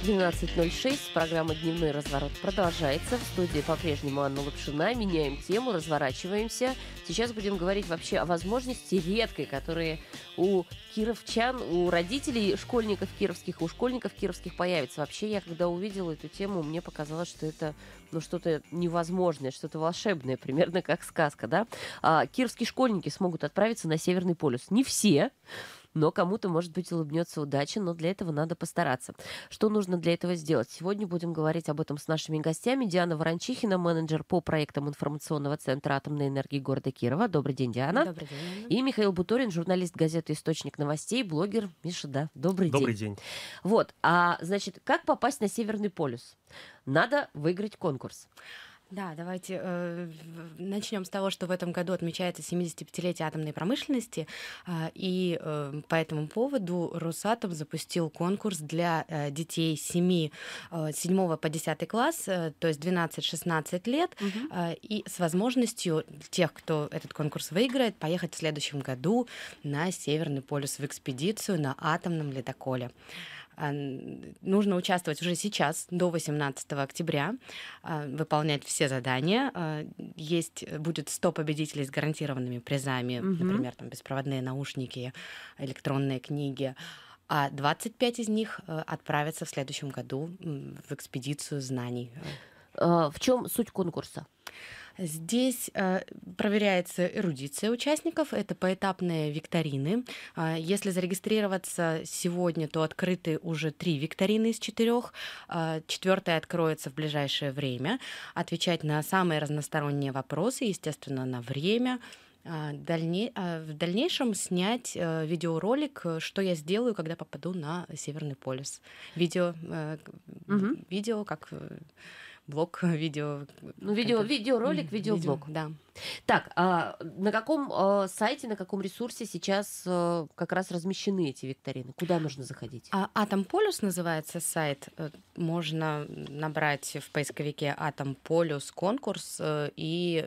Время 12.06. Программа «Дневной разворот» продолжается. В студии по-прежнему Анна Лапшина. Меняем тему, разворачиваемся. Сейчас будем говорить вообще о возможности редкой, которые у кировчан, у родителей школьников кировских, у школьников кировских появится. Вообще, я когда увидела эту тему, мне показалось, что это ну, что-то невозможное, что-то волшебное, примерно как сказка, да? А, кировские школьники смогут отправиться на Северный полюс. Не все, но кому-то, может быть, улыбнется удача, но для этого надо постараться. Что нужно для этого сделать? Сегодня будем говорить об этом с нашими гостями. Диана Ворончихина, менеджер по проектам информационного центра атомной энергии города Кирова. Добрый день, Диана. Добрый день. И Михаил Буторин, журналист газеты «Источник новостей», блогер. Миша, да, добрый, добрый день. Добрый день. Вот, а, значит, как попасть на Северный полюс? Надо выиграть конкурс. Да, давайте э, начнем с того, что в этом году отмечается 75-летие атомной промышленности, э, и э, по этому поводу Росатом запустил конкурс для э, детей 7, э, 7 по 10 класс, э, то есть 12-16 лет, угу. э, и с возможностью тех, кто этот конкурс выиграет, поехать в следующем году на Северный полюс в экспедицию на атомном ледоколе. А, нужно участвовать уже сейчас, до 18 октября, а, выполнять все задания. А, есть, будет 100 победителей с гарантированными призами, угу. например, там, беспроводные наушники, электронные книги а 25 из них э, отправятся в следующем году в экспедицию знаний. Э, в чем суть конкурса? Здесь э, проверяется эрудиция участников, это поэтапные викторины. Э, если зарегистрироваться сегодня, то открыты уже три викторины из четырех. Четвертая откроется в ближайшее время. Отвечать на самые разносторонние вопросы, естественно, на время, дальне... в дальнейшем снять видеоролик, что я сделаю, когда попаду на Северный полюс. Видео, угу. видео как блог, видео. Ну, видео, видеоролик, видеоблог. Видео, да. Так, а на каком а, сайте, на каком ресурсе сейчас а, как раз размещены эти викторины? Куда нужно заходить? А, Атом Полюс называется сайт. Э, можно набрать в поисковике Атом Полюс конкурс э, и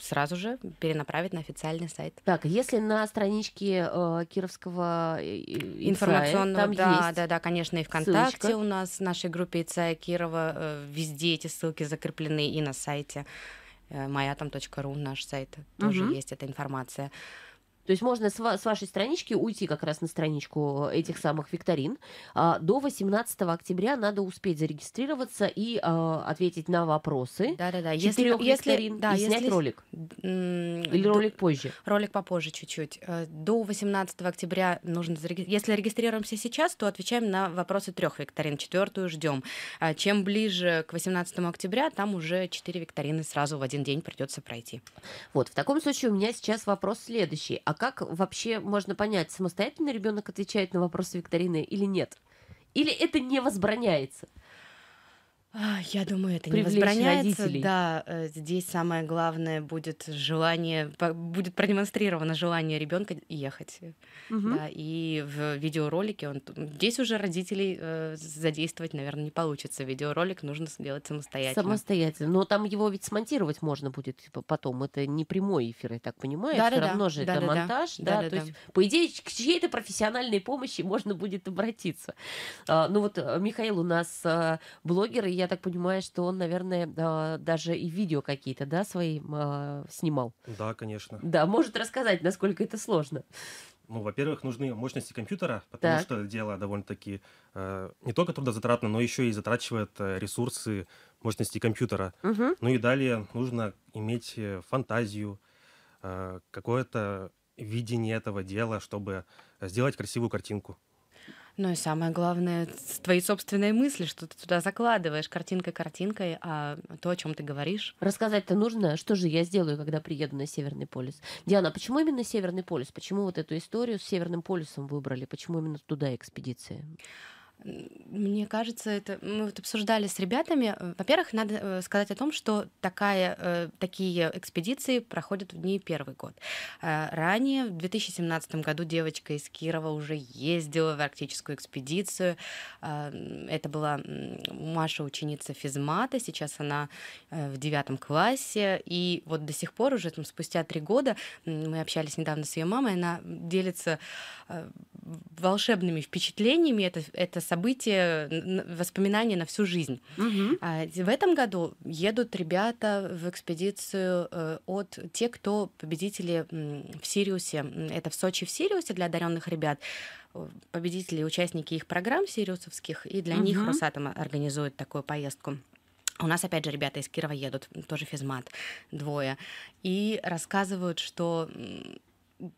сразу же перенаправит на официальный сайт. Так, если на страничке э, Кировского э, ИЦА, информационного, там да, есть да, да, конечно, и ВКонтакте ссылочка. у нас, в нашей группе ИЦА Кирова, э, везде эти ссылки закреплены и на сайте э, mayatom.ru, наш сайт, тоже угу. есть эта информация. То есть можно с, ва- с вашей странички уйти как раз на страничку этих самых викторин. А, до 18 октября надо успеть зарегистрироваться и а, ответить на вопросы. Да-да-да. Если, если, да, и если, снять ролик. Или ролик позже? Ролик попозже чуть-чуть. Э, до 18 октября нужно зарегистрироваться. Если регистрируемся сейчас, то отвечаем на вопросы трех викторин. Четвертую ждем. А, чем ближе к 18 октября, там уже четыре викторины сразу в один день придется пройти. Вот, в таком случае у меня сейчас вопрос следующий. А как вообще можно понять, самостоятельно ребенок отвечает на вопросы викторины или нет? Или это не возбраняется? А, я думаю, это не возбраняется. Родителей. Да, э, здесь самое главное будет желание, будет продемонстрировано желание ребенка ехать. Угу. Да, и в видеоролике он здесь уже родителей э, задействовать, наверное, не получится. Видеоролик нужно сделать самостоятельно. Самостоятельно. Но там его ведь смонтировать можно будет типа, потом. Это не прямой эфир, я так понимаю. Да, Все да, равно да. же да, это да, монтаж. Да, да, да, то да. есть, по идее, к чьей-то профессиональной помощи можно будет обратиться. А, ну вот, Михаил, у нас а, блогеры, я я так понимаю, что он, наверное, а, даже и видео какие-то, да, свои а, снимал. Да, конечно. Да, может рассказать, насколько это сложно. Ну, во-первых, нужны мощности компьютера, потому так. что дело довольно-таки э, не только трудозатратно, но еще и затрачивает э, ресурсы мощности компьютера. Угу. Ну и далее нужно иметь э, фантазию, э, какое-то видение этого дела, чтобы э, сделать красивую картинку. Ну и самое главное, твои собственные мысли, что ты туда закладываешь картинкой картинкой, а то, о чем ты говоришь. Рассказать-то нужно, что же я сделаю, когда приеду на Северный полюс. Диана, а почему именно Северный полюс? Почему вот эту историю с Северным полюсом выбрали? Почему именно туда экспедиция? Мне кажется, это мы вот обсуждали с ребятами. Э, во-первых, надо э, сказать о том, что такая, э, такие экспедиции проходят в дни первый год. А ранее, в 2017 году, девочка из Кирова уже ездила в арктическую экспедицию. А, это была Маша, ученица физмата. Сейчас она в девятом классе. И вот до сих пор, уже там, спустя три года, мы общались недавно с ее мамой, она делится волшебными впечатлениями. Это, это событие, воспоминание на всю жизнь. Угу. В этом году едут ребята в экспедицию э, от тех, кто победители в Сириусе. Это в Сочи в Сириусе для одаренных ребят победители участники их программ сириусовских, и для угу. них Росатом организует такую поездку. У нас, опять же, ребята из Кирова едут, тоже физмат, двое, и рассказывают, что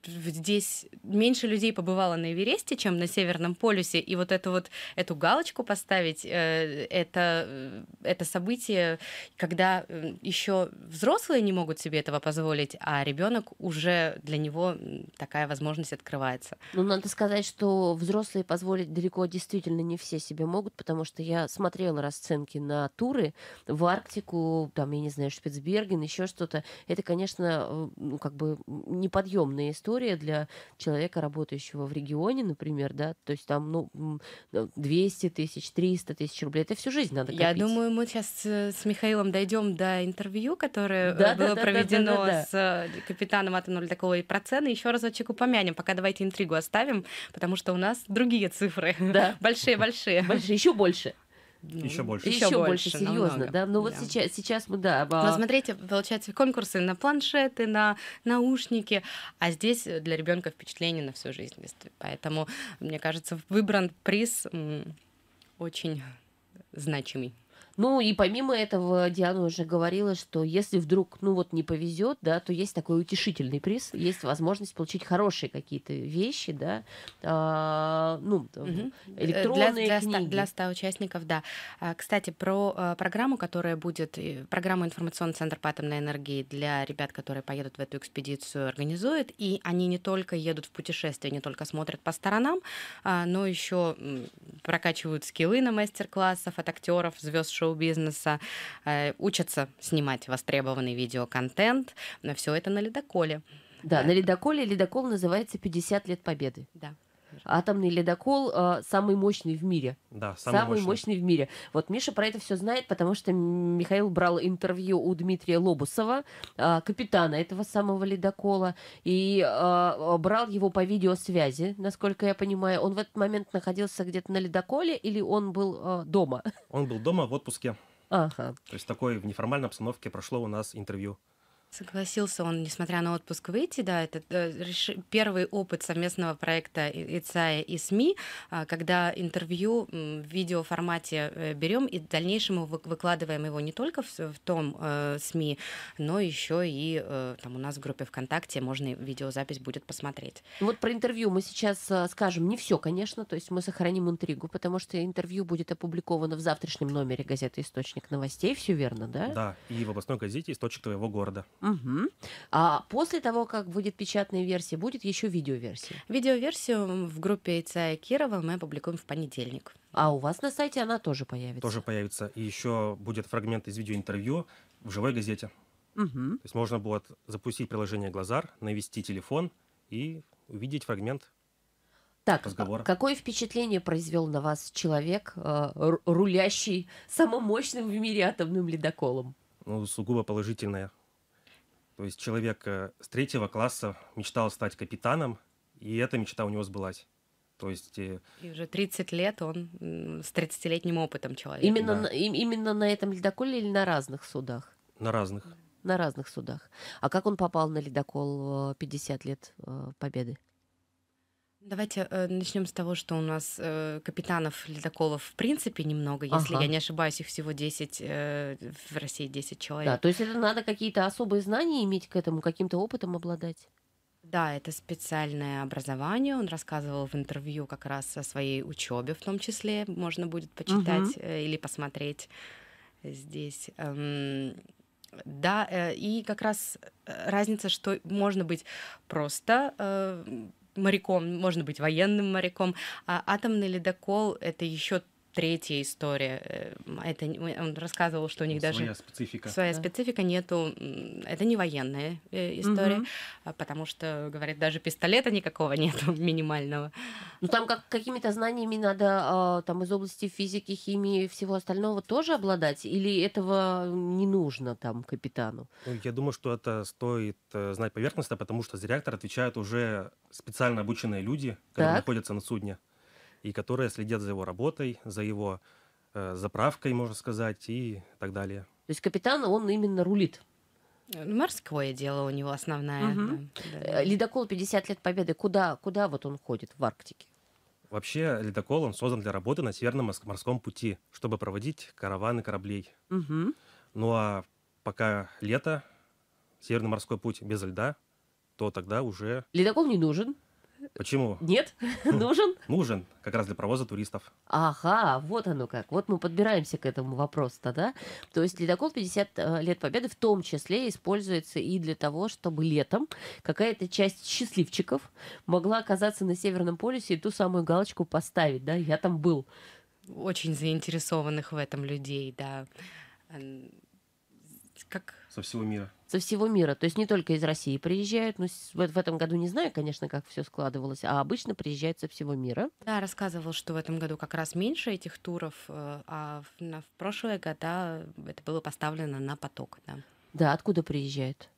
здесь меньше людей побывало на Эвересте, чем на Северном полюсе, и вот эту вот эту галочку поставить, э, это, э, это событие, когда э, еще взрослые не могут себе этого позволить, а ребенок уже для него такая возможность открывается. Ну, надо сказать, что взрослые позволить далеко действительно не все себе могут, потому что я смотрела расценки на туры в Арктику, там, я не знаю, Шпицберген, еще что-то. Это, конечно, ну, как бы неподъемные история для человека, работающего в регионе, например, да, то есть там, ну, 200 тысяч, 300 тысяч рублей, это всю жизнь надо копить. Я думаю, мы сейчас э, с Михаилом дойдем до интервью, которое э, да, было да, проведено да, да, да, да, да. с э, капитаном Ата Нульдакова и про цены. Еще разочек упомянем, пока давайте интригу оставим, потому что у нас другие цифры. Да. Большие-большие. Большие, еще больше ну, еще больше. Еще, еще больше, серьезно, намного. да. ну вот да. сейчас, сейчас мы, да. Об... А Но смотрите, получается, конкурсы на планшеты, на наушники, а здесь для ребенка впечатление на всю жизнь. Поэтому, мне кажется, выбран приз очень значимый. Ну и помимо этого Диана уже говорила, что если вдруг, ну вот не повезет, да, то есть такой утешительный приз, есть возможность получить хорошие какие-то вещи, да, а, ну угу. электронные для, для, книги. 100, для 100 участников, да. А, кстати, про а, программу, которая будет, программу информационный центр по атомной энергии для ребят, которые поедут в эту экспедицию, организует, и они не только едут в путешествие, не только смотрят по сторонам, а, но еще прокачивают скиллы на мастер-классов от актеров, звезд шоу шоу-бизнеса, э, учатся снимать востребованный видеоконтент. Все это на ледоколе. Да, да, на ледоколе. Ледокол называется «50 лет победы». Да атомный ледокол э, самый мощный в мире. Да, самый, самый мощный. мощный в мире. Вот Миша про это все знает, потому что Михаил брал интервью у Дмитрия Лобусова, э, капитана этого самого ледокола, и э, брал его по видеосвязи, насколько я понимаю. Он в этот момент находился где-то на ледоколе или он был э, дома? Он был дома в отпуске. Ага. То есть такой в неформальной обстановке прошло у нас интервью. Согласился он, несмотря на отпуск, выйти. Да, это э, первый опыт совместного проекта ИЦАИ и СМИ, а, когда интервью в видеоформате э, берем и в дальнейшем выкладываем его не только в том э, СМИ, но еще и там у нас в группе ВКонтакте можно видеозапись будет посмотреть. Вот про интервью мы сейчас скажем не все, конечно, то есть мы сохраним интригу, потому что интервью будет опубликовано в завтрашнем номере газеты «Источник новостей». Все верно, да? Да, и в областной газете «Источник твоего города». Угу. А после того, как будет печатная версия, будет еще видеоверсия? Видеоверсию в группе Ицая Кирова мы опубликуем в понедельник. А у вас на сайте она тоже появится? Тоже появится. И еще будет фрагмент из видеоинтервью в живой газете. Угу. То есть можно будет запустить приложение Глазар, навести телефон и увидеть фрагмент так, а разговора. какое впечатление произвел на вас человек, э, рулящий самым мощным в мире атомным ледоколом? Ну, сугубо положительное. То есть человек э, с третьего класса мечтал стать капитаном, и эта мечта у него сбылась. То есть... Э, и уже 30 лет он с 30-летним опытом человек. Именно, да. и, именно на этом ледоколе или на разных судах? На разных. На разных судах. А как он попал на ледокол 50 э, лет Победы? Давайте э, начнем с того, что у нас э, капитанов ледоколов в принципе немного. Если ага. я не ошибаюсь, их всего 10, э, в России 10 человек. Да, то есть это надо какие-то особые знания иметь к этому, каким-то опытом обладать. Да, это специальное образование. Он рассказывал в интервью как раз о своей учебе, в том числе можно будет почитать угу. э, или посмотреть здесь. Эм, да, э, и как раз э, разница, что можно быть просто э, моряком, можно быть военным моряком. А атомный ледокол — это еще третья история. Э, это, он рассказывал, что у них своя даже... Своя специфика. Своя да. специфика нету... Это не военная э, история, угу. потому что, говорит даже пистолета никакого нету минимального. Ну, там как, какими-то знаниями надо а, там из области физики, химии всего остального тоже обладать? Или этого не нужно там капитану? Я думаю, что это стоит э, знать поверхностно, потому что за реактор отвечают уже специально обученные люди, которые так. находятся на судне и которые следят за его работой, за его э, заправкой, можно сказать, и так далее. То есть капитан, он именно рулит? Э, ну, морское дело у него основное. Угу. Да, Ледокол 50 лет Победы, куда, куда вот он ходит в Арктике? Вообще ледокол он создан для работы на Северном морском пути, чтобы проводить караваны кораблей. Угу. Ну а пока лето, Северный морской путь без льда, то тогда уже... Ледокол не нужен. Почему? Нет, нужен? Нужен, как раз для провоза туристов. Ага, вот оно как. Вот мы подбираемся к этому вопросу-то, да? То есть ледокол 50 э, лет Победы в том числе используется и для того, чтобы летом какая-то часть счастливчиков могла оказаться на Северном полюсе и ту самую галочку поставить, да? Я там был. Очень заинтересованных в этом людей, да. Как... Со всего мира со всего мира. То есть не только из России приезжают. Ну, в этом году не знаю, конечно, как все складывалось, а обычно приезжают со всего мира. Да, рассказывал, что в этом году как раз меньше этих туров, э, а в, в прошлые года это было поставлено на поток. Да, да откуда приезжают?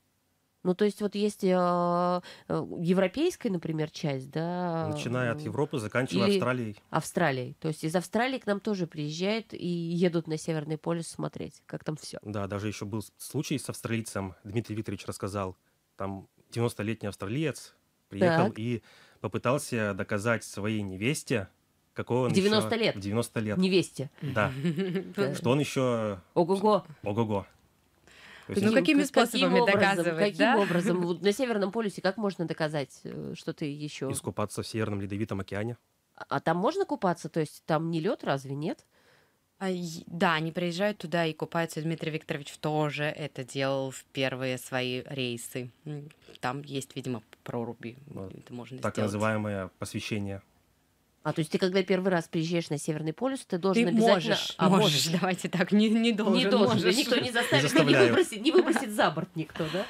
Ну, то есть вот есть э, а, э, европейская, например, часть, да... Начиная от Европы, заканчивая или... Австралией. Австралией. То есть из Австралии к нам тоже приезжают и едут на Северный полюс смотреть, как там все. Да, даже еще был случай с австралийцем, Дмитрий Викторович рассказал, там 90-летний австралиец приехал так. и попытался доказать своей невесте, какого он 90 еще... лет. 90 лет. Невесте. Да. Что он еще... Ого-го. Ого-го есть, ну, какими способами каким доказывать? Образом, каким да? образом? Вот на Северном полюсе как можно доказать, э, что ты еще... Искупаться в Северном Ледовитом океане. А, а, там можно купаться? То есть там не лед, разве нет? А, да, они приезжают туда и купаются. Дмитрий Викторович тоже это делал в первые свои рейсы. Там есть, видимо, проруби. Вот. Это можно так сделать. называемое посвящение а то есть ты, когда первый раз приезжаешь на Северный полюс, ты должен ты обязательно... Можешь, а, можешь, можешь, давайте так, не, не должен. Не должен, можешь. никто не заставит, не, не, выбросит, не выбросит за борт никто, да?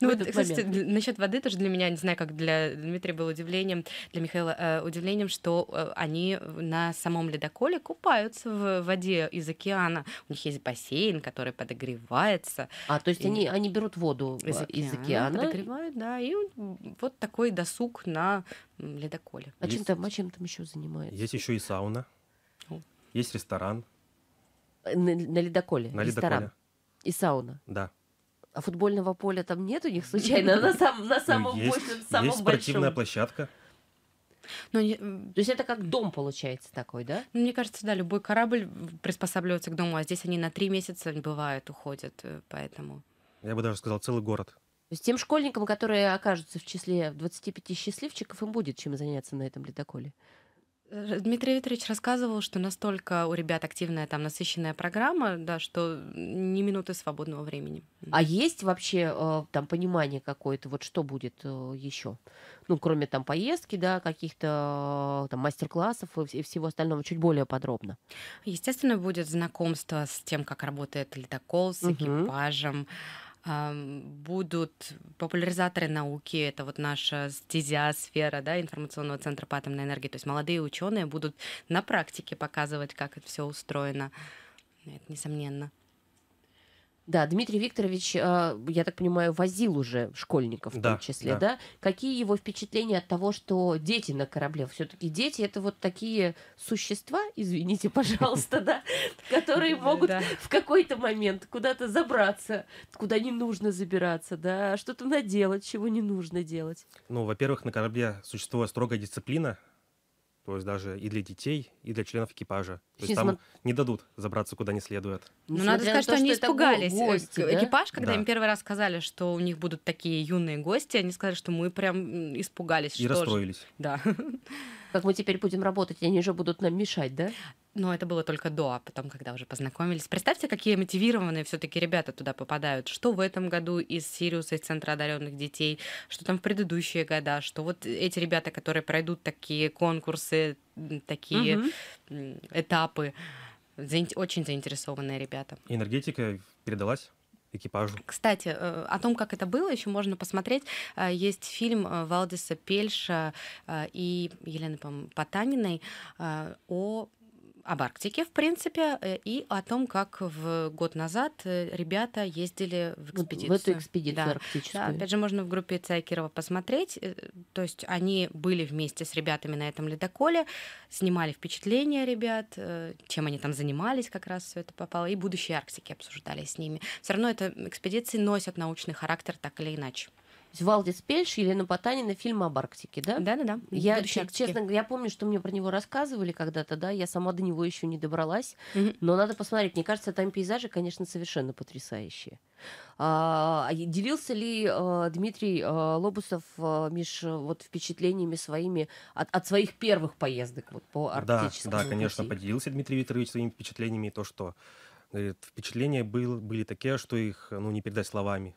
Ну вот, кстати, насчет воды тоже для меня, не знаю, как для Дмитрия было удивлением, для Михаила э, удивлением, что э, они на самом ледоколе купаются в воде из океана. У них есть бассейн, который подогревается. А, то есть и... они, они берут воду э, из океана, из океана. Подогревают, да, и вот такой досуг на ледоколе. А чем там, а чем там еще занимаются? Есть еще и сауна, есть ресторан. Э, на, на ледоколе. На ресторан. ледоколе. И сауна. Да. А футбольного поля там нет у них случайно на, сам, на самом, есть, большом, самом есть большом? спортивная площадка. ну То есть это как дом получается такой, да? Ну, мне кажется, да, любой корабль приспосабливается к дому, а здесь они на три месяца бывают, уходят, э, поэтому... Я бы даже сказал, целый город. То есть тем школьникам, которые окажутся в числе 25 счастливчиков, им будет чем заняться на этом ледоколе. Э, Дмитрий Викторович рассказывал, что настолько у ребят активная там насыщенная программа, да, что ни минуты свободного времени. А есть вообще э, там понимание какое-то, вот что будет э, еще? Ну, кроме там поездки, да, каких-то там мастер-классов и всего остального, чуть более подробно. Естественно, будет знакомство с тем, как работает ледокол, с экипажем, угу будут популяризаторы науки, это вот наша стезя, сфера да, информационного центра по атомной энергии, то есть молодые ученые будут на практике показывать, как это все устроено. Это несомненно. Да, Дмитрий Викторович, а, я так понимаю, возил уже школьников в да, том числе, да. да? Какие его впечатления от того, что дети на корабле? Все-таки дети это вот такие существа, извините, пожалуйста, да, которые могут в какой-то момент куда-то забраться, куда не нужно забираться, да, что-то наделать, чего не нужно делать. Ну, во-первых, на корабле существует строгая дисциплина, то есть даже и для детей, и для членов экипажа. То есть там не дадут забраться куда не следует. Ну, ну надо сказать, что они испугались. Э, гости, типа, Экипаж, когда им первый раз сказали, что у них будут такие юные гости, они сказали, что мы прям испугались. И расстроились. Да. Как мы теперь будем работать, они же будут нам мешать, да? Но это было только до, а потом, когда уже познакомились. Представьте, какие мотивированные все-таки ребята туда попадают. Что в этом году из Сириуса, из Центра одаренных детей, что там в предыдущие года, что вот эти ребята, которые пройдут такие конкурсы, такие угу. этапы, очень заинтересованные ребята. Энергетика передалась? экипажу. Кстати, э, о том, как это было, еще можно посмотреть. Э, есть фильм э, Валдиса Пельша и Елены Потаниной о об Арктике, в принципе, э, и о том, как в год назад э, ребята ездили в экспедицию. В эту экспедицию да. арктическую. Да, опять же, можно в группе Цайкирова посмотреть. Э, то есть они были вместе с ребятами на этом ледоколе, снимали впечатления ребят, чем они там занимались, как раз все это попало, и будущее Арктики обсуждали с ними. Все равно это экспедиции носят научный характер так или иначе есть Валдис Пельш, Елена Потанина, фильм об Арктике, да? Да-да-да. Я, честно, я помню, что мне про него рассказывали когда-то, да, я сама до него еще не добралась, mm-hmm. но надо посмотреть. Мне кажется, там пейзажи, конечно, совершенно потрясающие. А, а делился ли а, Дмитрий а, Лобусов, а, Миш, вот впечатлениями своими от, от своих первых поездок вот, по арктическому Да, да пути? конечно, поделился Дмитрий Викторович своими впечатлениями, то, что говорит, впечатления был, были такие, что их ну, не передать словами.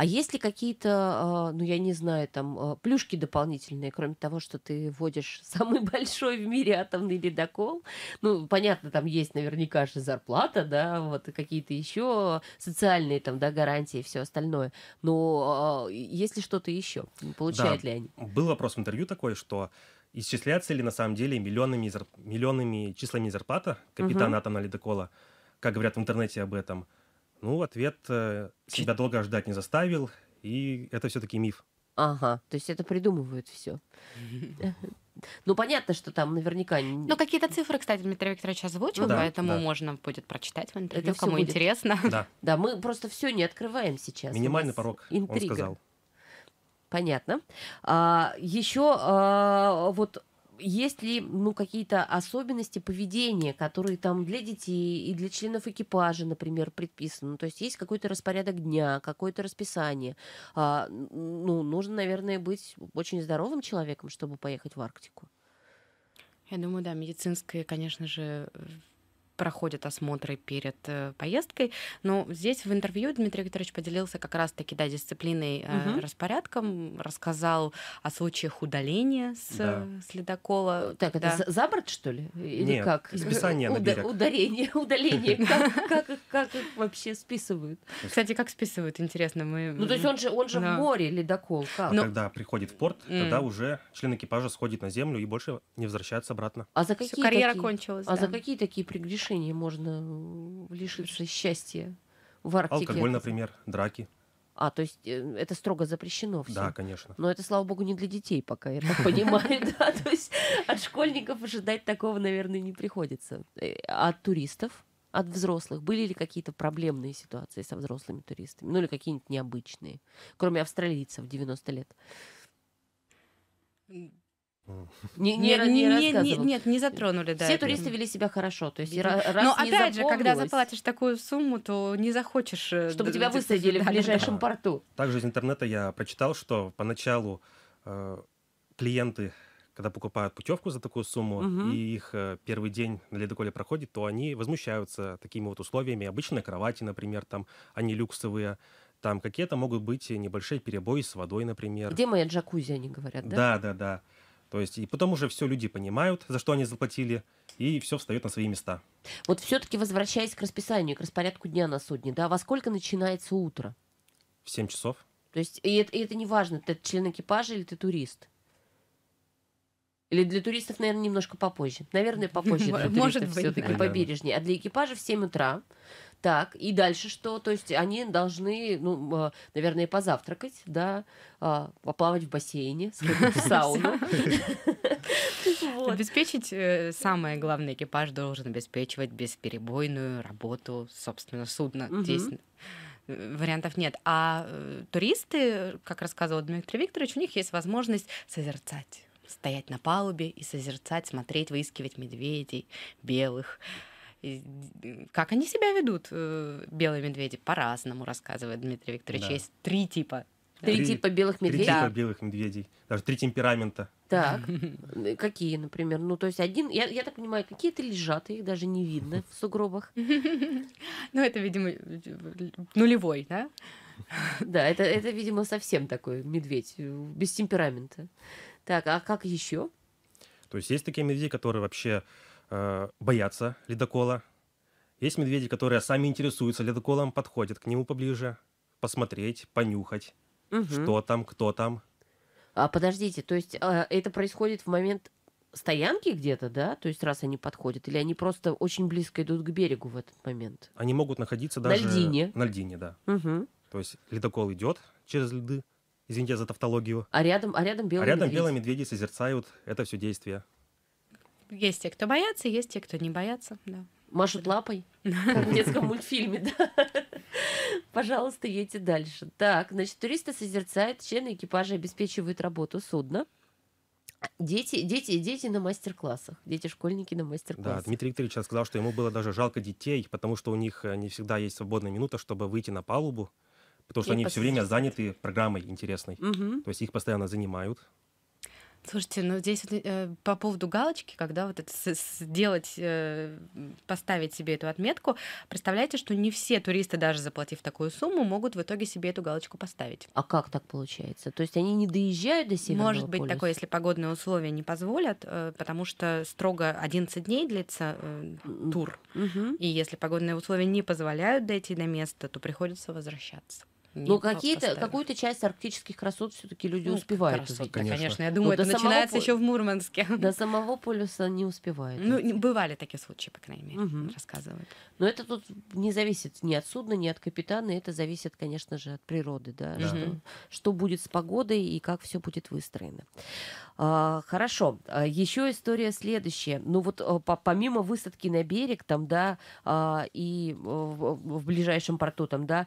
А есть ли какие-то, а, ну, я не знаю, там, а, плюшки дополнительные, кроме того, что ты вводишь самый большой в мире атомный ледокол? Ну, понятно, там есть наверняка же зарплата, да, вот, какие-то еще социальные там, да, гарантии и все остальное. Но а, есть ли что-то еще? Получают да. ли они? Был вопрос в интервью такой, что исчисляется ли на самом деле миллионными, зарп... миллионными числами зарплата капитана угу. атомного ледокола, как говорят в интернете об этом – ну, ответ э, себя долго ждать не заставил, и это все-таки миф. Ага, то есть это придумывают все. Ну, понятно, что там наверняка... Ну, какие-то цифры, кстати, Дмитрий Викторович озвучил, ну, да, поэтому да. можно будет прочитать в интервью, Это кому будет. интересно. Да. да, мы просто все не открываем сейчас. Минимальный порог, интрига. он сказал. Понятно. А, еще а, вот есть ли ну, какие-то особенности поведения, которые там для детей и для членов экипажа, например, предписаны? Ну, то есть есть какой-то распорядок дня, какое-то расписание. А, ну, нужно, наверное, быть очень здоровым человеком, чтобы поехать в Арктику. Я думаю, да, медицинское, конечно же, проходят осмотры перед э, поездкой. Но здесь в интервью Дмитрий Викторович поделился как раз-таки да, дисциплиной, угу. распорядком, рассказал о случаях удаления с да. Э, следокола. Так, да. это за борт, что ли? Или Нет, как? Списание на берег. Ударение, удаление. Как, как, их вообще списывают? Кстати, как списывают, интересно. Мы... Ну, то есть он же, он же в море ледокол. Ну, Когда приходит в порт, тогда уже член экипажа сходит на землю и больше не возвращается обратно. А за какие Всё, карьера кончилась. А за какие такие прегрешения? отношений можно лишиться счастья в Арктике? Алкоголь, например, драки. А, то есть э, это строго запрещено все. Да, конечно. Но это, слава богу, не для детей пока, я так понимаю. Да, то есть от школьников ожидать такого, наверное, не приходится. Э, а от туристов, от взрослых, были ли какие-то проблемные ситуации со взрослыми туристами? Ну или какие-нибудь необычные, кроме австралийцев 90 лет? Не, не, не, не, не, нет, не затронули, да. Все это. туристы вели себя хорошо, то есть раз Но не опять же, когда заплатишь такую сумму, то не захочешь, э, чтобы тебя высадили в ближайшем порту. Также из интернета я прочитал, что поначалу э, клиенты, когда покупают путевку за такую сумму угу. и их э, первый день на ледоколе проходит, то они возмущаются такими вот условиями, обычные кровати, например, там, они люксовые. Там какие-то могут быть небольшие перебои с водой, например. Где моя джакузи, они говорят, да? Да, да, да. То есть, и потом уже все люди понимают, за что они заплатили, и все встает на свои места. Вот все-таки возвращаясь к расписанию, к распорядку дня на судне, да, во сколько начинается утро? В 7 часов. То есть, и это, и это не важно, ты член экипажа или ты турист? Или для туристов, наверное, немножко попозже. Наверное, попозже для Может туристов все-таки побережнее. А для экипажа в 7 утра. Так, и дальше что? То есть они должны, ну, э, наверное, позавтракать, да, а, поплавать в бассейне, сходить в сауну. Обеспечить э, самое главное, экипаж должен обеспечивать бесперебойную работу, собственно, судна. Здесь э, вариантов нет. А туристы, как рассказывал Дмитрий Викторович, у них есть возможность созерцать стоять на палубе и созерцать, смотреть, выискивать медведей белых. И как они себя ведут, э, белые медведи? По-разному, рассказывает Дмитрий Викторович. Да. Есть три типа. Три, три типа белых медведей? Три типа белых медведей. Даже три темперамента. Так, э, какие, например? Ну, то есть один, я, я так понимаю, какие-то лежат, их даже не видно в сугробах. Ну, это, видимо, нулевой, да? Да, это, это, видимо, совсем такой медведь, э, без темперамента. Так, а как еще? То есть есть такие медведи, которые вообще э, боятся ледокола. Есть медведи, которые сами интересуются ледоколом, подходят к нему поближе, посмотреть, понюхать, угу. что там, кто там. А подождите, то есть э, это происходит в момент стоянки где-то, да? То есть раз они подходят, или они просто очень близко идут к берегу в этот момент? Они могут находиться даже... На льдине. На льдине, да. Угу. То есть ледокол идет через льды, извините за тавтологию. А рядом, а рядом белые А рядом медведи. белые медведи созерцают это все действие. Есть те, кто боятся, есть те, кто не боятся, да. Машут лапой, как в детском мультфильме, да. Пожалуйста, едьте дальше. Так, значит, туристы созерцают, члены экипажа обеспечивают работу судна. Дети, дети, дети на мастер-классах, дети-школьники на мастер-классах. Да, Дмитрий Викторович сказал, что ему было даже жалко детей, потому что у них э, не всегда есть свободная минута, чтобы выйти на палубу потому что они все время заняты программой интересной. Угу. То есть их постоянно занимают. Слушайте, ну здесь э, по поводу галочки, когда вот это сделать, э, поставить себе эту отметку, представляете, что не все туристы, даже заплатив такую сумму, могут в итоге себе эту галочку поставить. А как так получается? То есть они не доезжают до Северного Может быть полюса? такое, если погодные условия не позволят, э, потому что строго 11 дней длится э, тур. Угу. И если погодные условия не позволяют дойти до места, то приходится возвращаться. Ну, Нет, Но какие-то, какую-то часть арктических красот все-таки люди ну, успевают красота, увидеть. Конечно. конечно. Я ну, думаю, Но это начинается пол... еще в Мурманске. До самого полюса не успевают. Ну, бывали такие случаи, по крайней мере, угу. рассказывают. Но это тут не зависит ни от судна, ни от капитана. Это зависит, конечно же, от природы, да, да. Что, что будет с погодой и как все будет выстроено. А, хорошо. А, Еще история следующая. Ну вот а, помимо высадки на берег, там, да, и э, в ближайшем порту, там, да,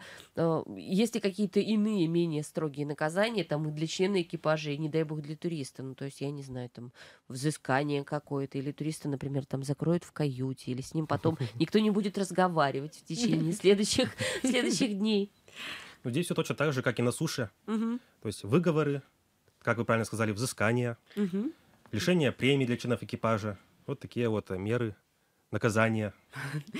есть ли какие-то иные менее строгие наказания, там, и для члена экипажа, и, не дай бог, для туриста? Ну, то есть, я не знаю, там, взыскание какое-то, или туриста, например, там, закроют в каюте, или с ним потом никто не будет разговаривать в течение следующих, следующих дней. Ну, здесь все точно так же, как и на суше. Угу. То есть выговоры, как вы правильно сказали, взыскания, угу. лишение премий для членов экипажа. Вот такие вот э, меры наказание.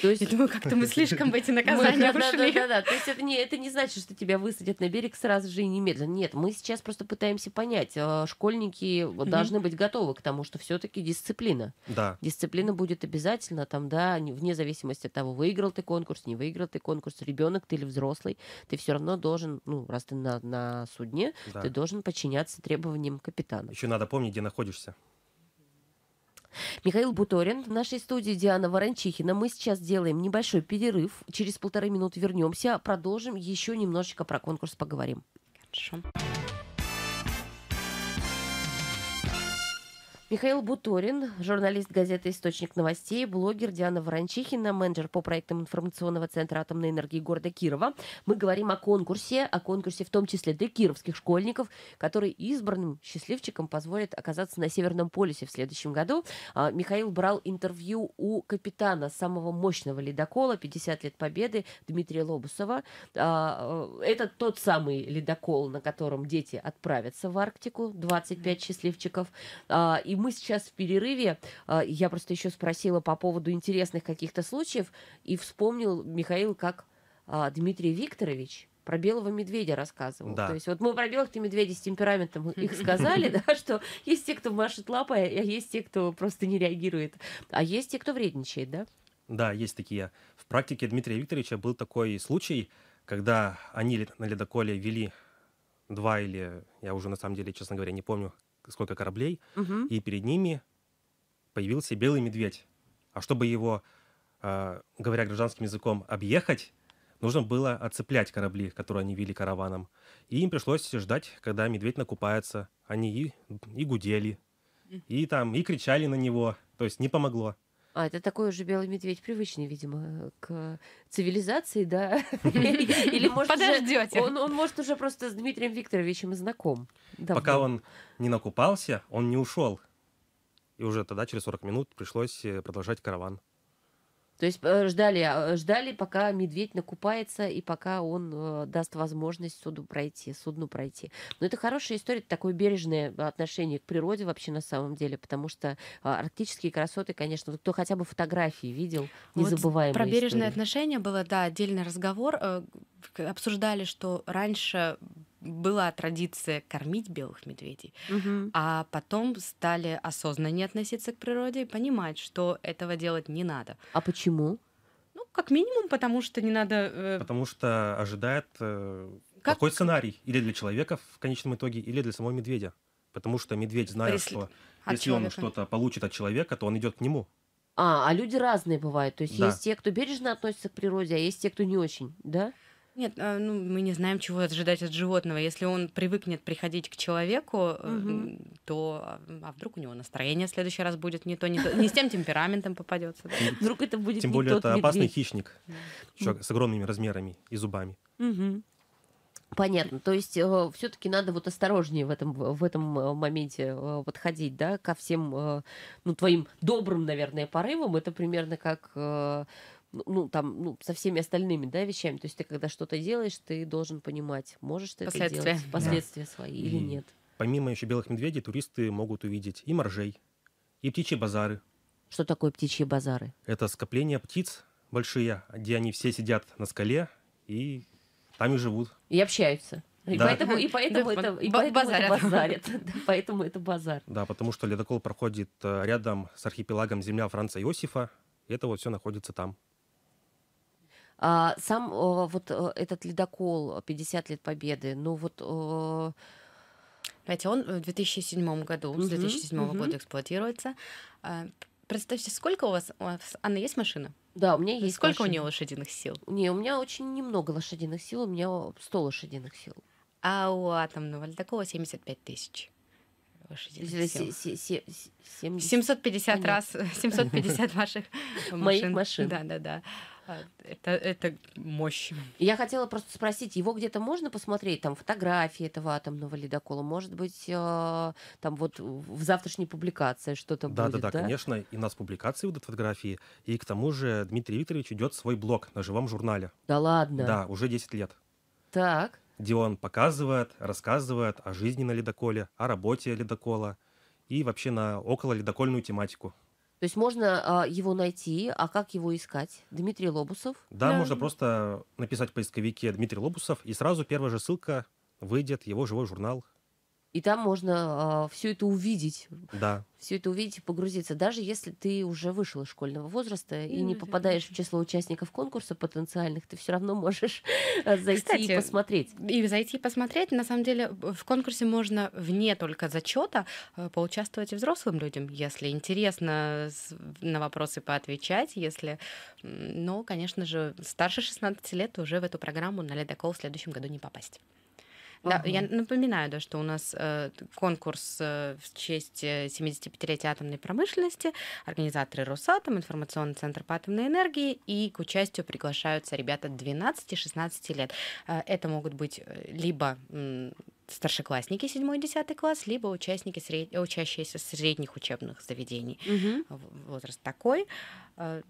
То есть... Я думаю, как-то мы слишком в эти наказания ушли. Да-да-да, то есть это не, это не значит, что тебя высадят на берег сразу же и немедленно. Нет, мы сейчас просто пытаемся понять, э, школьники должны быть готовы к тому, что все таки дисциплина. Да. Дисциплина будет обязательно, там, да, вне зависимости от того, выиграл ты конкурс, не выиграл ты конкурс, ребенок ты или взрослый, ты все равно должен, ну, раз ты на, на судне, да. ты должен подчиняться требованиям капитана. Еще надо помнить, где находишься. Михаил Буторин в нашей студии, Диана Ворончихина. Мы сейчас делаем небольшой перерыв. Через полторы минуты вернемся, продолжим, еще немножечко про конкурс поговорим. Хорошо. Михаил Буторин, журналист газеты «Источник новостей», блогер Диана Ворончихина, менеджер по проектам информационного центра атомной энергии города Кирова. Мы говорим о конкурсе, о конкурсе в том числе для кировских школьников, который избранным счастливчикам позволит оказаться на Северном полюсе в следующем году. А, Михаил брал интервью у капитана самого мощного ледокола «50 лет Победы» Дмитрия Лобусова. А, э, это тот самый ледокол, на котором дети отправятся в Арктику, 25 счастливчиков. А, и мы сейчас в перерыве, а, я просто еще спросила по поводу интересных каких-то случаев, и вспомнил, Михаил, как а, Дмитрий Викторович про белого медведя рассказывал. Да. То есть вот мы про белых медведей с темпераментом их сказали, да, что есть те, кто машет лапой, а есть те, кто просто не реагирует, а есть те, кто вредничает, да? Да, есть такие. В практике Дмитрия Викторовича был такой случай, когда они на ледоколе вели два или, я уже на самом деле, честно говоря, не помню, сколько кораблей, угу. и перед ними появился белый медведь. А чтобы его, э, говоря гражданским языком, объехать, нужно было отцеплять корабли, которые они вели караваном. И им пришлось ждать, когда медведь накупается. Они и, и гудели, и там, и кричали на него. То есть не помогло. А, это такой уже белый медведь, привычный, видимо, к цивилизации, да? Или может Он, может, уже просто с Дмитрием Викторовичем знаком. Пока он не накупался, он не ушел. И уже тогда, через 40 минут, пришлось э, продолжать караван. То есть э, ждали, а, ждали, пока медведь накупается и пока он э, даст возможность суду пройти, судну пройти. Но это хорошая история, такое бережное отношение к природе вообще на самом деле, потому что а, арктические красоты, конечно, кто хотя бы фотографии видел, не вот забываем. Про бережное история. отношение было, да, отдельный разговор. Э, обсуждали, что раньше была традиция кормить белых медведей, угу. а потом стали осознаннее относиться к природе и понимать, что этого делать не надо. А почему? Ну, как минимум, потому что не надо... Э... Потому что ожидает э, как... какой сценарий или для человека в конечном итоге, или для самого медведя. Потому что медведь знает, Пресл... что если человека. он что-то получит от человека, то он идет к нему. А, а люди разные бывают. То есть да. есть те, кто бережно относится к природе, а есть те, кто не очень, да? Нет, а, ну, мы не знаем, чего ожидать от животного. Если он привыкнет приходить к человеку, угу. то а, а вдруг у него настроение в следующий раз будет не то, не то, не с тем темпераментом попадется. Да? Вдруг это будет. Тем не более тот это медведь. опасный хищник, человек с огромными размерами и зубами. Угу. Понятно. То есть э, все-таки надо вот осторожнее в этом, в этом э, моменте э, подходить, да, ко всем, э, ну, твоим добрым, наверное, порывам. Это примерно как, э, ну, ну, там, ну, со всеми остальными, да, вещами. То есть ты, когда что-то делаешь, ты должен понимать, можешь ты это делать, последствия да. свои и или нет. Помимо еще белых медведей, туристы могут увидеть и моржей, и птичьи базары. Что такое птичьи базары? Это скопление птиц большие, где они все сидят на скале и там и живут. И общаются. И да. поэтому, и поэтому, да, это, и поэтому базарят. это базарит. Да, поэтому это базар. Да, потому что ледокол проходит э, рядом с архипелагом земля Франца Иосифа. И это вот все находится там. А, сам вот э, этот ледокол 50 лет Победы, ну вот... Знаете, он э, в 2007 году, угу, с 2007 угу. года эксплуатируется. А, представьте, сколько у вас... У вас Анна, есть машина? Да, у меня есть. Сколько машина. у нее лошадиных сил? Не, у меня очень немного лошадиных сил, у меня 100 лошадиных сил. А у атомного ледокола 75 тысяч. 70. 750 Нет. раз, 750 ваших машин. Моих машин. Да, да, да. А, это, это мощь. Я хотела просто спросить, его где-то можно посмотреть, там фотографии этого атомного ледокола, может быть, э, там вот в завтрашней публикации что-то да, будет, да? Да, да, конечно, и у нас публикации будут фотографии, и к тому же Дмитрий Викторович идет свой блог на живом журнале. Да ладно? Да, уже 10 лет. Так. Где он показывает, рассказывает о жизни на ледоколе, о работе ледокола и вообще на около ледокольную тематику. То есть можно э, его найти, а как его искать? Дмитрий Лобусов? Да, для... можно просто написать в поисковике Дмитрий Лобусов, и сразу первая же ссылка выйдет его живой журнал и там можно э, а, все это увидеть. Да. Все это увидеть и погрузиться, даже если ты уже вышел из школьного возраста и, и не попадаешь в число участников конкурса потенциальных, ты все равно можешь а, зайти Кстати, и посмотреть. И зайти и посмотреть. На самом деле в конкурсе можно вне только зачета а, поучаствовать и взрослым людям, если интересно на вопросы поотвечать, если... Но, конечно же, старше 16 лет уже в эту программу на Ледокол в следующем году не попасть. Да, Я напоминаю, да, что у нас э, конкурс э, в честь 75-летия э, атомной промышленности, организаторы Росатом, информационный центр по атомной энергии, и к участию приглашаются ребята 12-16 лет. Э, это могут быть э, либо э, старшеклассники 7-10 класс, либо участники сред... учащиеся средних учебных заведений. Угу. Возраст такой. Э,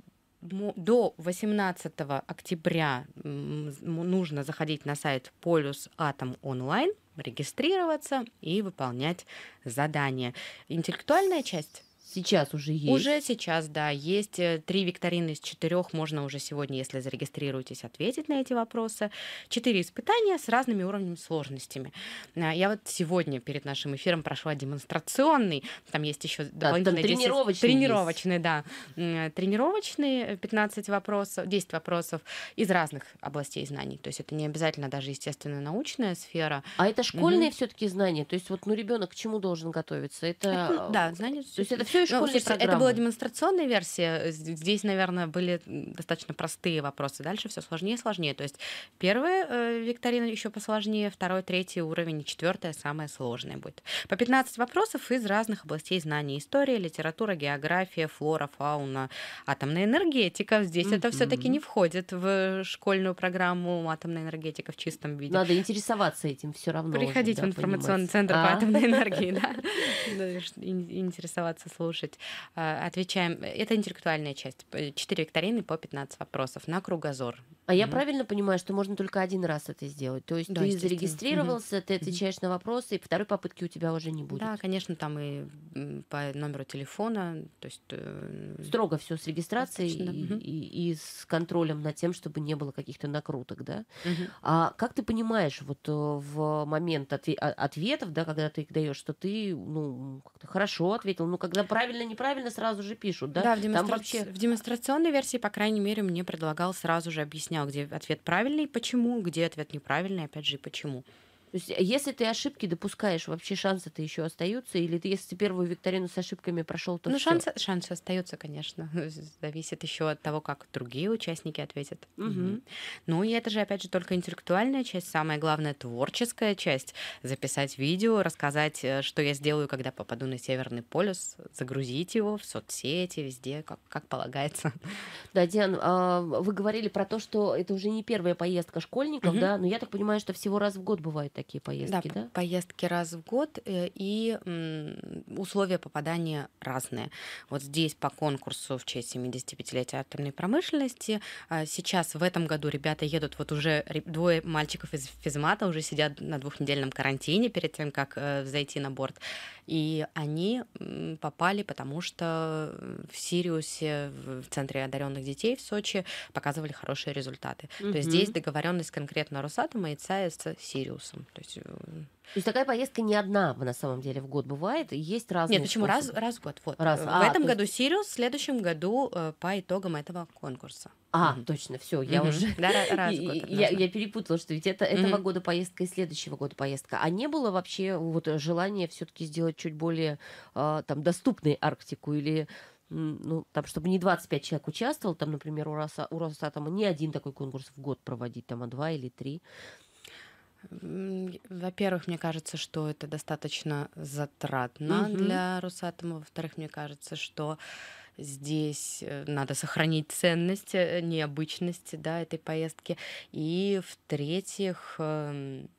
до 18 октября нужно заходить на сайт Полюс Атом онлайн, регистрироваться и выполнять задания. Интеллектуальная часть Сейчас уже есть. Уже сейчас, да, есть э, три викторины из четырех. Можно уже сегодня, если зарегистрируетесь, ответить на эти вопросы. Четыре испытания с разными уровнями сложностями. А, я вот сегодня перед нашим эфиром прошла демонстрационный. Там есть еще да, дополнительные тренировочный тренировочный, есть. да, э, тренировочный 15 э, вопросов, 10 вопросов из разных областей знаний. То есть это не обязательно даже естественно научная сфера. А это школьные угу. все-таки знания. То есть вот ну ребенок к чему должен готовиться? Это, это ну, да, знания. То есть это все школьной ну, слушайте, программы. Это была демонстрационная версия. Здесь, наверное, были достаточно простые вопросы. Дальше все сложнее и сложнее. То есть первая э, викторина еще посложнее, второй, третий уровень, четвертая самая сложная будет. По 15 вопросов из разных областей знаний. История, литература, география, флора, фауна, атомная энергетика. Здесь mm-hmm. это все-таки не входит в школьную программу атомная энергетика в чистом виде. Надо интересоваться этим все равно. Приходить уже, да, в информационный понимать. центр а? по атомной энергии, да. Интересоваться службой слушать. А, отвечаем. Это интеллектуальная часть. Четыре викторины по 15 вопросов на кругозор. А mm-hmm. я правильно понимаю, что можно только один раз это сделать? То есть да, ты зарегистрировался, mm ты отвечаешь mm на вопросы, и второй попытки у тебя уже не будет. Да, конечно, там и по номеру телефона, то есть э, строго все с регистрацией и, да. и, и, с контролем над тем, чтобы не было каких-то накруток, да? А как ты понимаешь вот э, в момент ответов, да, когда ты их даешь, что ты ну как-то хорошо ответил, ну когда правильно правильно, неправильно сразу же пишут, да? Да, в, демонстра... Там вообще... в демонстрационной версии, по крайней мере, мне предлагал сразу же объяснял, где ответ правильный, почему, где ответ неправильный, опять же, и почему. То есть, а если ты ошибки допускаешь, вообще шансы-то еще остаются, или ты, если ты первую викторину с ошибками прошел, то ну всё. шансы шансы остаются, конечно, зависит еще от того, как другие участники ответят. Угу. Ну и это же опять же только интеллектуальная часть, самая главная творческая часть. Записать видео, рассказать, э, что я сделаю, когда попаду на Северный полюс, загрузить его в соцсети, везде, как как полагается. Да, Диан, а, вы говорили про то, что это уже не первая поездка школьников, угу. да, но я так понимаю, что всего раз в год бывает такие поездки, да? да? Поездки раз в год э, и условия попадания разные. Вот здесь по конкурсу в честь 75-летия атомной промышленности. А, сейчас в этом году ребята едут, вот уже двое мальчиков из физмата уже сидят на двухнедельном карантине перед тем, как э, зайти на борт. И они попали, потому что э, в Сириусе, в Центре одаренных детей в Сочи показывали хорошие результаты. Mm-hmm. То есть здесь договоренность конкретно Росатома и ЦАЭ с Сириусом. То есть... Э, то есть такая поездка не одна на самом деле в год бывает, есть разные. Нет, почему способы. раз раз в год? Вот. Раз. Э, в а, этом году есть... Сириус, в следующем году э, по итогам этого конкурса. А, mm-hmm. точно, все, я mm-hmm. уже... Да, раз в год, я, я перепутала, что ведь это этого mm-hmm. года поездка и следующего года поездка. А не было вообще вот желания все-таки сделать чуть более а, там доступной Арктику или ну, там, чтобы не 25 человек участвовал, там, например, у, Роса, у Росатома не один такой конкурс в год проводить, там, а два или три. Во-первых, мне кажется, что это достаточно затратно угу. для Росатома. Во-вторых, мне кажется, что здесь э, надо сохранить ценность, э, необычности да, этой поездки. И в-третьих, эм,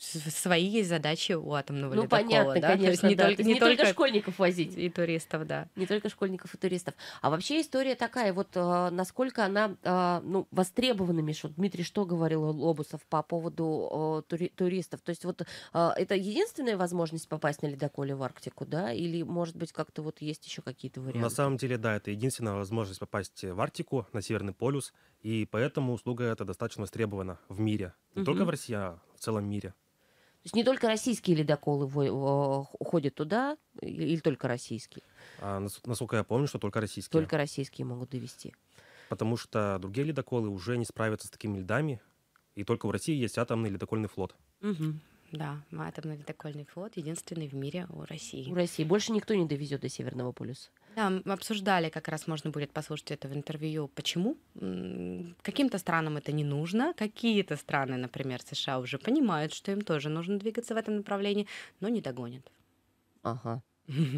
свои есть задачи у атомного ну, ледокола. Ну, понятно, да? конечно, То есть да. не, Только, не, не только, школьников возить. И туристов, да. Не только школьников и туристов. А вообще история такая, вот э, насколько она, э, ну, востребована, Миша, Дмитрий что говорил Лобусов по поводу тури- туристов? То есть вот э, это единственная возможность попасть на ледоколе в Арктику, да? Или, может быть, как-то вот есть еще какие-то варианты? На самом деле, да, это единственная возможность попасть в Арктику, на Северный полюс, и поэтому услуга эта достаточно востребована в мире. Не угу. только в России, а в целом мире. То есть не только российские ледоколы уходят туда, или только российские? А, насколько я помню, что только российские. Только российские могут довести. Потому что другие ледоколы уже не справятся с такими льдами, и только в России есть атомный ледокольный флот. Угу. Да, атомный ледокольный флот единственный в мире у России. У России. Больше никто не довезет до Северного полюса. Да, мы обсуждали, как раз можно будет послушать это в интервью. Почему? Каким-то странам это не нужно. Какие-то страны, например, США, уже понимают, что им тоже нужно двигаться в этом направлении, но не догонят. Ага.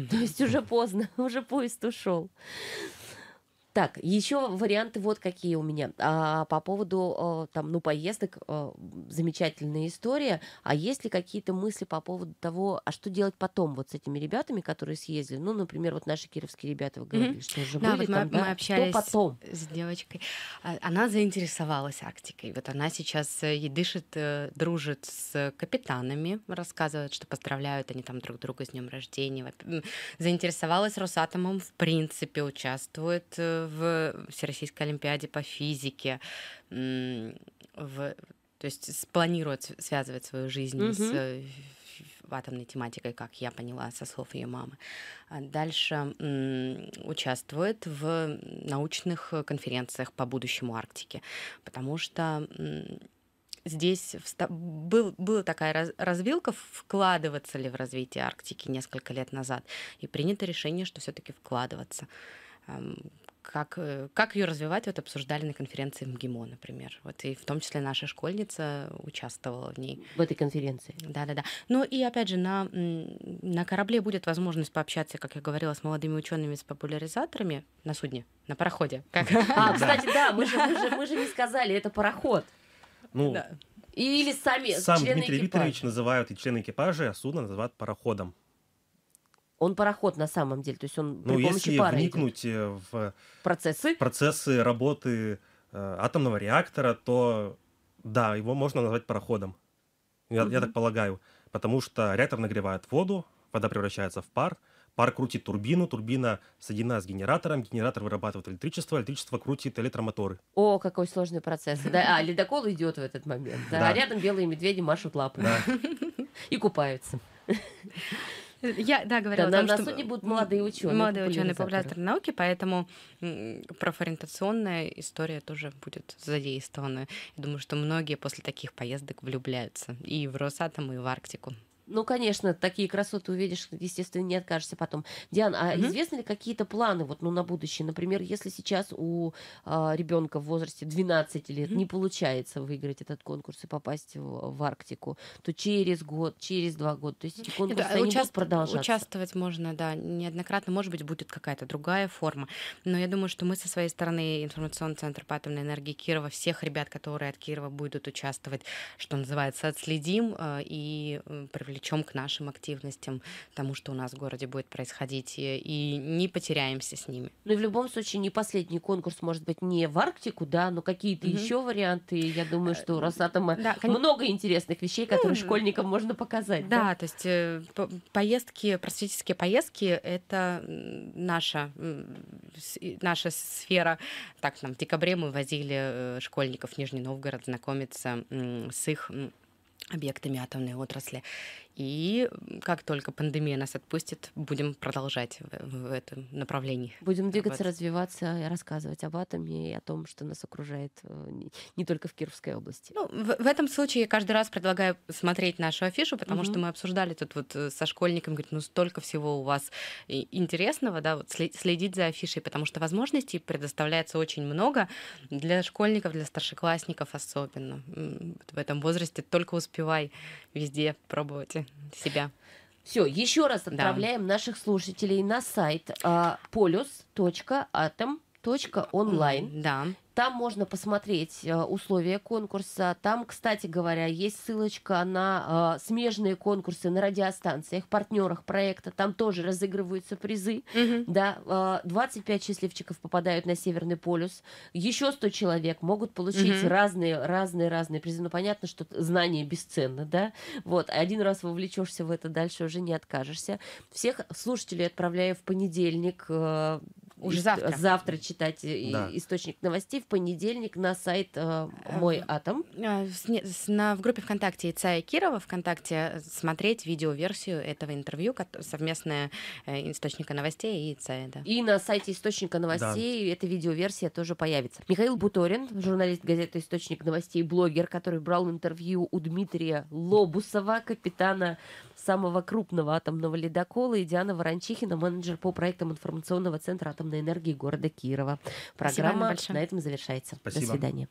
То есть уже поздно, уже поезд ушел. Так, еще варианты вот какие у меня. А, по поводу а, там, ну, поездок, а, замечательная история. А есть ли какие-то мысли по поводу того, а что делать потом вот с этими ребятами, которые съездили? Ну, например, вот наши кировские ребята вы говорили, mm-hmm. что уже да, были вот там, мы, да? мы общались что потом? с девочкой. А, она заинтересовалась Арктикой. Вот она сейчас э, и дышит, э, дружит с капитанами, рассказывает, что поздравляют они там друг друга с днем рождения. Заинтересовалась Росатомом, в принципе, участвует э, в Всероссийской Олимпиаде по физике, в, то есть планирует связывать свою жизнь угу. с э, атомной тематикой, как я поняла со слов ее мамы. А дальше участвует в научных конференциях по будущему Арктики, потому что здесь вста- был, была такая раз- развилка, вкладываться ли в развитие Арктики несколько лет назад, и принято решение, что все-таки вкладываться как, э, как ее развивать, вот обсуждали на конференции МГИМО, например. Вот и в том числе наша школьница участвовала в ней. В этой конференции. Да-да-да. Ну и опять же, на, на корабле будет возможность пообщаться, как я говорила, с молодыми учеными, с популяризаторами на судне, на пароходе. Как... А, кстати, да, мы же, мы, же, мы же не сказали, это пароход. Ну, да. Или сами Сам члены Дмитрий экипажа. Викторович называют и члены экипажа а судно называют пароходом. Он пароход на самом деле, то есть он ну, при ну, помощи если пары вникнуть идет. Э, в процессы? процессы работы э, атомного реактора, то да, его можно назвать пароходом. Я, mm я так полагаю. Потому что реактор нагревает воду, вода превращается в пар, пар крутит турбину, турбина соединена с генератором, генератор вырабатывает электричество, электричество крутит электромоторы. О, какой сложный процесс. Да, а ледокол идет в этот момент. Да, да. А рядом белые медведи машут лапы. Да. И купаются. Я, да, говорила да, что... На суде будут молодые ученые. Молодые ученые популяризаторы науки, поэтому профориентационная история тоже будет задействована. Я думаю, что многие после таких поездок влюбляются и в Росатом, и в Арктику. Ну, конечно, такие красоты увидишь, естественно, не откажешься потом. Диан, а угу. известны ли какие-то планы вот, ну, на будущее? Например, если сейчас у э, а, ребенка в возрасте 12 лет угу. не получается выиграть этот конкурс и попасть в, в Арктику, то через год, через два года, то есть эти конкурсы да, они участ... продолжаться? Участвовать можно, да, неоднократно. Может быть, будет какая-то другая форма. Но я думаю, что мы со своей стороны, информационный центр по атомной энергии Кирова, всех ребят, которые от Кирова будут участвовать, что называется, отследим э, и привлечем привлечем к нашим активностям, тому, что у нас в городе будет происходить, и не потеряемся с ними. Ну и в любом случае не последний конкурс, может быть, не в Арктику, да, но какие-то угу. еще варианты. Я думаю, э, что у Росатома да, конечно... много интересных вещей, которые ну, школьникам можно показать. Да, да? то есть э, поездки, просветительские поездки — это наша, наша сфера. Так, нам в декабре мы возили э, школьников в Нижний Новгород знакомиться с их объектами атомной отрасли. И как только пандемия нас отпустит, будем продолжать в, в этом направлении. Будем двигаться, работать. развиваться, рассказывать об атоме и о том, что нас окружает э, не, не только в Кировской области. Ну, в, в этом случае я каждый раз предлагаю смотреть нашу афишу, потому угу. что мы обсуждали тут вот э, со школьником, говорит, ну столько всего у вас э, интересного, да, вот следить за афишей, потому что возможностей предоставляется очень много для школьников, для старшеклассников особенно. В этом возрасте только успевай везде пробовать себя. Все, еще раз отправляем да. наших слушателей на сайт а, polus.atom.online. Да. Там можно посмотреть э, условия конкурса. Там, кстати говоря, есть ссылочка на э, смежные конкурсы на радиостанциях, партнерах проекта. Там тоже разыгрываются призы. Угу. Да, 25 э, счастливчиков попадают на Северный полюс. Еще 100 человек могут получить угу. разные, разные, разные призы. Ну, понятно, что знание бесценно, да? Вот, один раз вовлечешься в это, дальше уже не откажешься. Всех слушателей отправляю в понедельник уже завтра. Завтра читать э, да. источник новостей в понедельник на сайт э, эм, «Мой атом». Э, с, с, на, в группе ВКонтакте Ицая Кирова ВКонтакте э, смотреть видеоверсию этого интервью, совместное э, источника новостей и Ицая. Да. И на сайте источника новостей да. эта видеоверсия тоже появится. Михаил Буторин, журналист газеты «Источник новостей», блогер, который брал интервью у Дмитрия Лобусова, капитана самого крупного атомного ледокола, и Диана Ворончихина, менеджер по проектам информационного центра атомного атомной энергии города Кирова. Программа на этом завершается. Спасибо. До свидания.